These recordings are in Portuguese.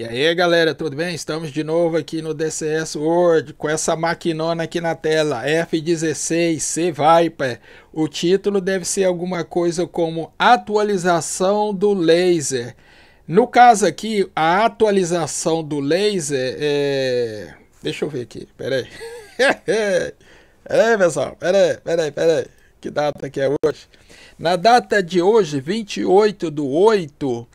E aí galera, tudo bem? Estamos de novo aqui no DCS World com essa maquinona aqui na tela, F16 C Viper. O título deve ser alguma coisa como atualização do laser. No caso aqui, a atualização do laser é... Deixa eu ver aqui, peraí. peraí é, pessoal, peraí, peraí, peraí. Que data que é hoje? Na data de hoje, 28 do 8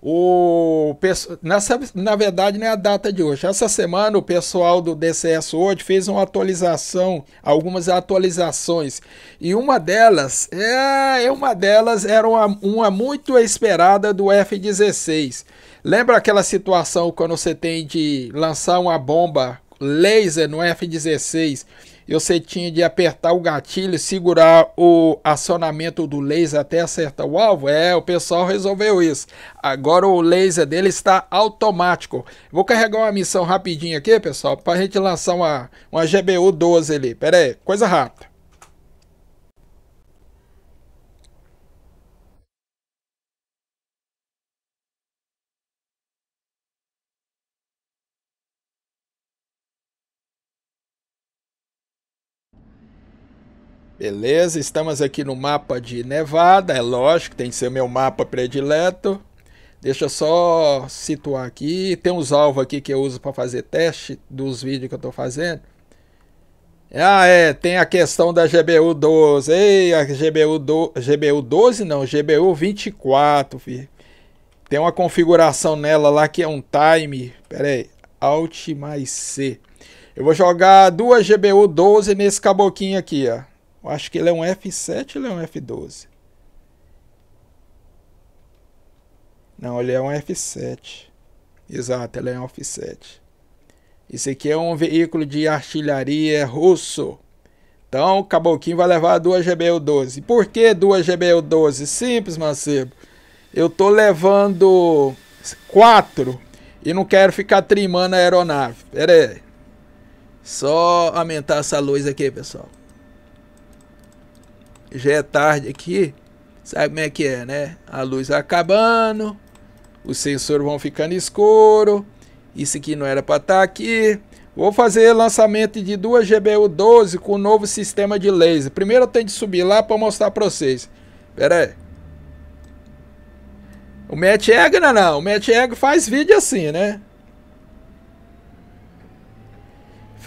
o, nessa, na verdade, não é a data de hoje. Essa semana, o pessoal do DCS hoje fez uma atualização, algumas atualizações. E uma delas, é, é uma delas era uma, uma muito esperada do F-16. Lembra aquela situação quando você tem de lançar uma bomba laser no F-16 e você tinha de apertar o gatilho, e segurar o acionamento do laser até acertar o alvo? É, o pessoal resolveu isso. Agora o laser dele está automático. Vou carregar uma missão rapidinho aqui, pessoal, para a gente lançar uma, uma GBU 12 ali. Pera aí, coisa rápida. Beleza, estamos aqui no mapa de Nevada, é lógico, tem que ser meu mapa predileto. Deixa eu só situar aqui, tem uns alvos aqui que eu uso para fazer teste dos vídeos que eu estou fazendo. Ah, é, tem a questão da GBU 12. Ei, a GBU, do, GBU 12 não, GBU 24, filho. Tem uma configuração nela lá que é um time. Pera aí, Alt mais C. Eu vou jogar duas GBU 12 nesse caboquinho aqui, ó. Eu acho que ele é um F7 ou ele é um F12? Não, ele é um F7. Exato, ele é um F7. Esse aqui é um veículo de artilharia russo. Então, o Caboclinho vai levar duas GBU-12. Por que duas GBU-12? Simples, Mancebo. Eu tô levando quatro e não quero ficar trimando a aeronave. Pera aí. Só aumentar essa luz aqui, pessoal já é tarde aqui. Sabe como é que é, né? A luz acabando, os sensores vão ficando escuro. Isso aqui não era para estar tá aqui. Vou fazer lançamento de duas GBU 12 com o novo sistema de laser. Primeiro eu tenho que subir lá para mostrar para vocês. Pera aí. O Matt Egg não, não. O Matt Egg faz vídeo assim, né?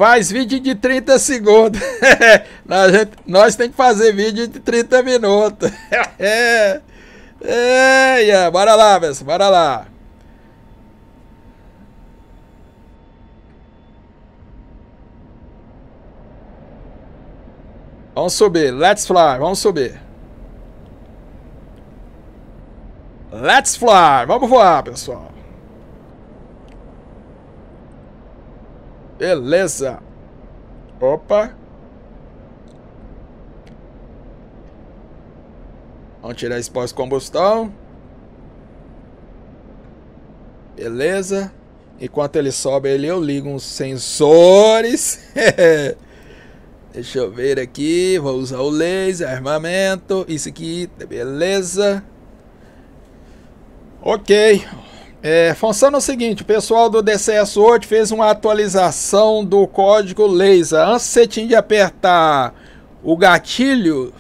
Faz vídeo de 30 segundos. nós, gente, nós tem que fazer vídeo de 30 minutos. é. É, bora lá, pessoal, bora lá. Vamos subir, let's fly, vamos subir. Let's fly, vamos voar, pessoal. Beleza. Opa. Vamos tirar esse pós-combustão. Beleza. Enquanto ele sobe ele eu ligo uns sensores. Deixa eu ver aqui. Vou usar o laser, armamento. Isso aqui, beleza. Ok. É, funciona o seguinte, o pessoal do DCS hoje fez uma atualização do código laser. Antes você tinha de apertar o gatilho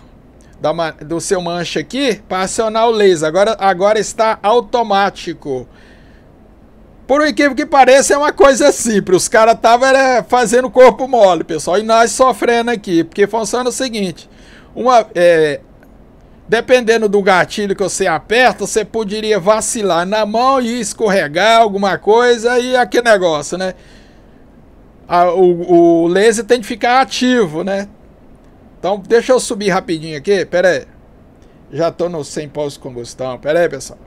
da, do seu manche aqui para acionar o laser. Agora, agora está automático. Por incrível que pareça, é uma coisa simples. Os caras estavam fazendo corpo mole, pessoal. E nós sofrendo aqui. Porque funciona o seguinte. Uma, é, Dependendo do gatilho que você aperta, você poderia vacilar na mão e escorregar alguma coisa e aquele negócio, né? o, o laser tem que ficar ativo, né? Então, deixa eu subir rapidinho aqui, pera aí. Já tô no sem pós combustão, pera aí, pessoal.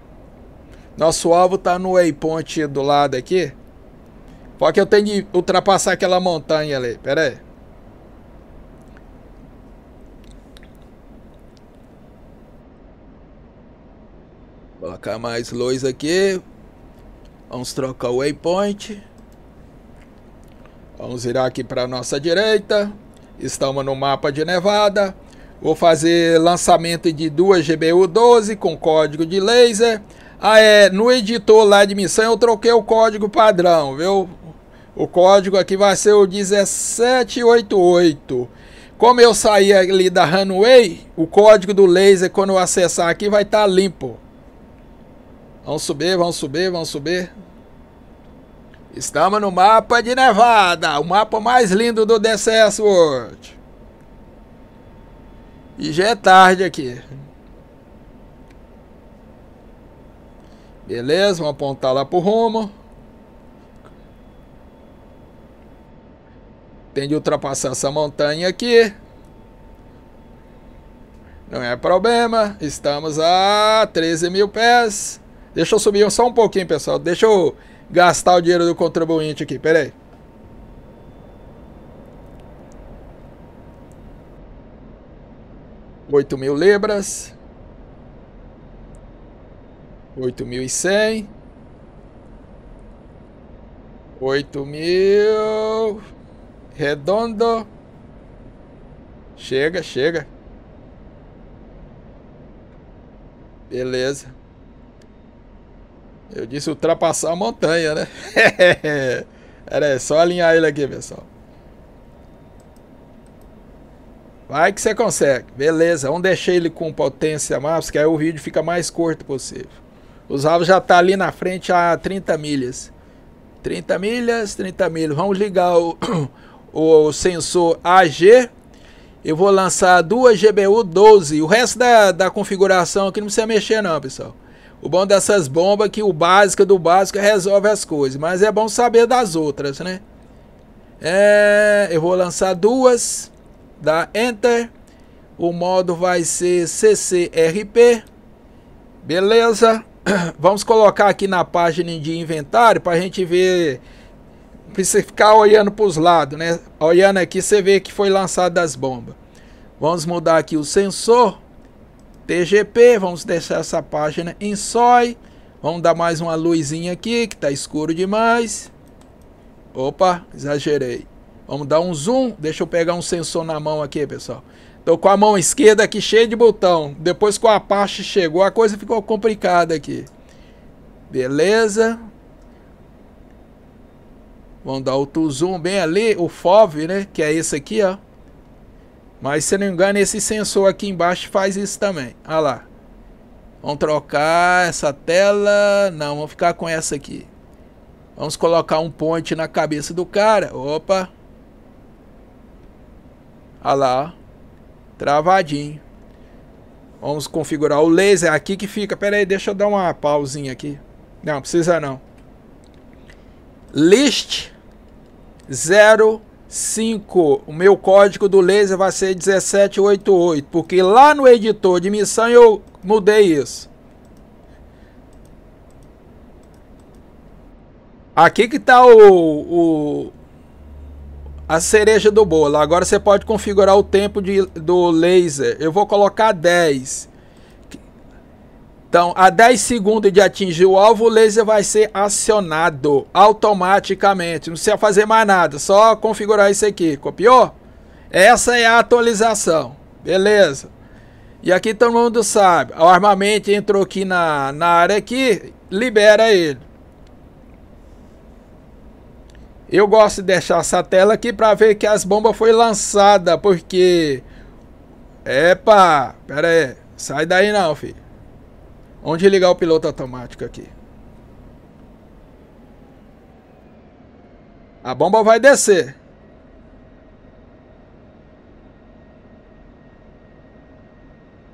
Nosso alvo tá no waypoint do lado aqui. Só que eu tenho de ultrapassar aquela montanha ali, pera aí. mais luz aqui. Vamos trocar o waypoint. Vamos virar aqui para nossa direita. Estamos no mapa de Nevada. Vou fazer lançamento de duas GBU-12 com código de laser. Ah, é, no editor lá de missão eu troquei o código padrão, viu? O código aqui vai ser o 1788. Como eu saí ali da runway, o código do laser quando eu acessar aqui vai estar tá limpo. Vamos subir, vamos subir, vamos subir. Estamos no mapa de Nevada, o mapa mais lindo do DCS World. E já é tarde aqui. Beleza, vamos apontar lá pro rumo. Tem de ultrapassar essa montanha aqui. Não é problema, estamos a 13 mil pés. Deixa eu subir só um pouquinho, pessoal. Deixa eu gastar o dinheiro do contribuinte aqui. Pera aí. Oito mil libras. Oito mil e cem. Oito mil... Redondo. Chega, chega. Beleza. Eu disse ultrapassar a montanha, né? Era só alinhar ele aqui, pessoal. Vai que você consegue. Beleza, vamos deixar ele com potência máxima, que aí o vídeo fica mais curto possível. Os alvos já tá ali na frente a 30 milhas. 30 milhas, 30 milhas. Vamos ligar o, o sensor AG. Eu vou lançar duas GBU 12. O resto da, da configuração aqui não precisa mexer não, pessoal. O bom dessas bombas é que o básico do básico resolve as coisas, mas é bom saber das outras, né? É, eu vou lançar duas, dá Enter, o modo vai ser CCRP, beleza? Vamos colocar aqui na página de inventário para a gente ver, para você ficar olhando para os lados, né? Olhando aqui você vê que foi lançado as bombas. Vamos mudar aqui o sensor, TGP, vamos deixar essa página em sói. Vamos dar mais uma luzinha aqui, que está escuro demais. Opa, exagerei. Vamos dar um zoom. Deixa eu pegar um sensor na mão aqui, pessoal. Tô com a mão esquerda aqui cheia de botão. Depois que o Apache chegou, a coisa ficou complicada aqui. Beleza. Vamos dar outro zoom bem ali, o FOV, né? Que é esse aqui, ó. Mas se não engano, esse sensor aqui embaixo faz isso também. Olha lá. Vamos trocar essa tela. Não, vamos ficar com essa aqui. Vamos colocar um ponte na cabeça do cara. Opa. Olha lá. Travadinho. Vamos configurar o laser aqui que fica. Pera aí, deixa eu dar uma pausinha aqui. Não, precisa não. List 0 5. O meu código do laser vai ser 1788, porque lá no editor de missão eu mudei isso. Aqui que está o, o, a cereja do bolo. Agora você pode configurar o tempo de, do laser. Eu vou colocar 10. Então, a 10 segundos de atingir o alvo, o laser vai ser acionado automaticamente. Não precisa fazer mais nada, só configurar isso aqui. Copiou? Essa é a atualização. Beleza. E aqui todo mundo sabe. O armamento entrou aqui na, na área aqui, libera ele. Eu gosto de deixar essa tela aqui para ver que as bombas foi lançada, porque... Epa, pera aí. Sai daí não, filho. Onde ligar o piloto automático aqui? A bomba vai descer.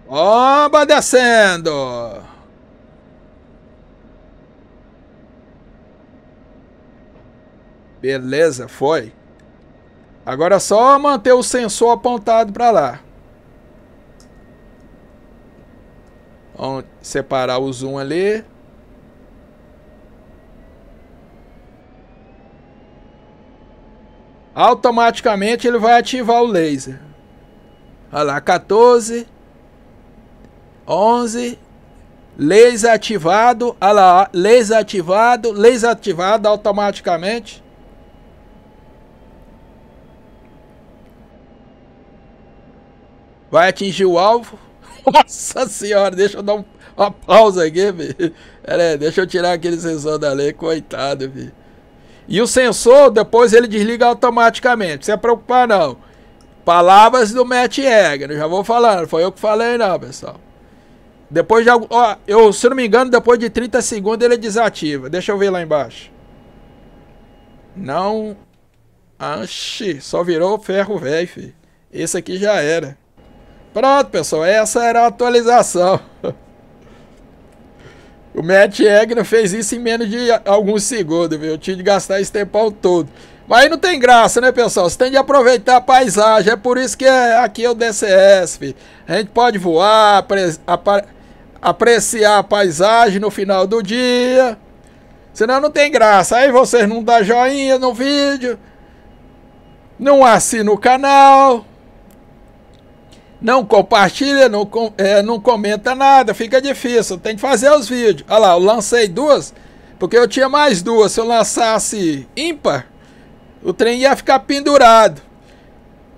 Bomba descendo. Beleza, foi. Agora é só manter o sensor apontado para lá. separar o zoom ali. Automaticamente ele vai ativar o laser. Olha lá, 14, 11, laser ativado, olha lá, laser ativado, laser ativado automaticamente. Vai atingir o alvo. Nossa senhora, deixa eu dar um, uma pausa aqui, vi? Pera aí, deixa eu tirar aquele sensor da lei, coitado, vi? E o sensor, depois ele desliga automaticamente, não se preocupar não. Palavras do Matt Egger, já vou falando, foi eu que falei não, pessoal. Depois de ó, eu, se não me engano, depois de 30 segundos ele desativa. Deixa eu ver lá embaixo. Não. Oxi, só virou ferro velho, Esse aqui já era. Pronto, pessoal, essa era a atualização. O Matt Egner fez isso em menos de alguns segundos, viu? Eu tive de gastar esse tempão todo. Mas aí não tem graça, né, pessoal? Você tem de aproveitar a paisagem. É por isso que é, aqui é o DCS, filho. A gente pode voar, apre, apre, apreciar a paisagem no final do dia. Senão não tem graça. Aí vocês não dão joinha no vídeo, não assinam o canal não compartilha, não, com, é, não comenta nada, fica difícil. Tem que fazer os vídeos. Olha lá, eu lancei duas, porque eu tinha mais duas. Se eu lançasse ímpar, o trem ia ficar pendurado.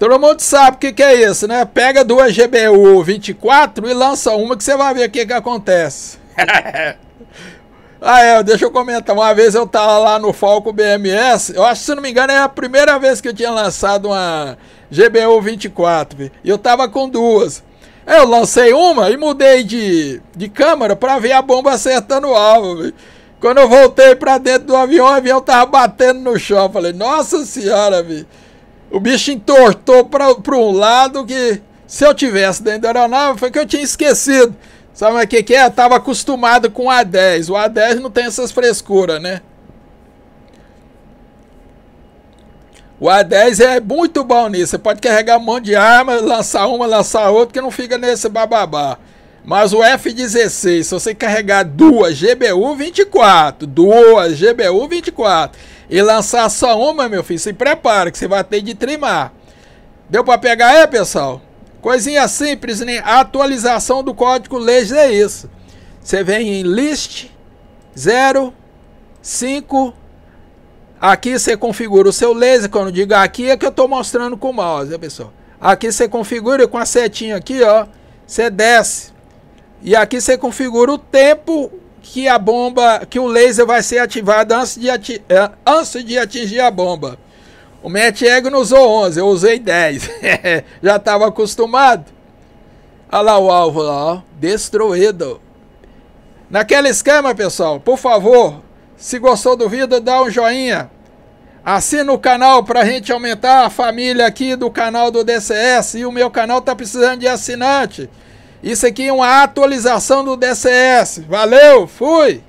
Todo mundo sabe o que, que é isso, né? Pega duas GBU 24 e lança uma que você vai ver o que, que acontece. Ah, é, deixa eu comentar. Uma vez eu tava lá no Falco BMS, eu acho que se não me engano é a primeira vez que eu tinha lançado uma GBU 24, e eu tava com duas. Eu lancei uma e mudei de, de câmera para ver a bomba acertando o alvo, véio. Quando eu voltei para dentro do avião, o avião tava batendo no chão. falei, nossa senhora, velho. O bicho entortou para um lado que se eu tivesse dentro da aeronave foi que eu tinha esquecido. Sabe o que, que é? Eu tava acostumado com o A10. O A10 não tem essas frescuras, né? O A10 é muito bom nisso. Você pode carregar um monte de arma, lançar uma, lançar outra, que não fica nesse bababá. Mas o F-16, se você carregar duas GBU-24, duas GBU-24, e lançar só uma, meu filho, se prepara que você vai ter de trimar. Deu para pegar aí, é, pessoal? Coisinha simples, né? A atualização do código laser é isso. Você vem em list 0, 5. Aqui você configura o seu laser. Quando diga aqui é que eu estou mostrando com o mouse, pessoal. Aqui você configura com a setinha aqui, ó. Você desce. E aqui você configura o tempo que a bomba, que o laser vai ser ativado antes de, ati é, antes de atingir a bomba. O Matt Ego não usou 11, eu usei 10. Já estava acostumado. Olha lá o alvo lá, ó. Destruído. Naquela esquema, pessoal, por favor, se gostou do vídeo, dá um joinha. Assina o canal para a gente aumentar a família aqui do canal do DCS. E o meu canal está precisando de assinante. Isso aqui é uma atualização do DCS. Valeu, fui!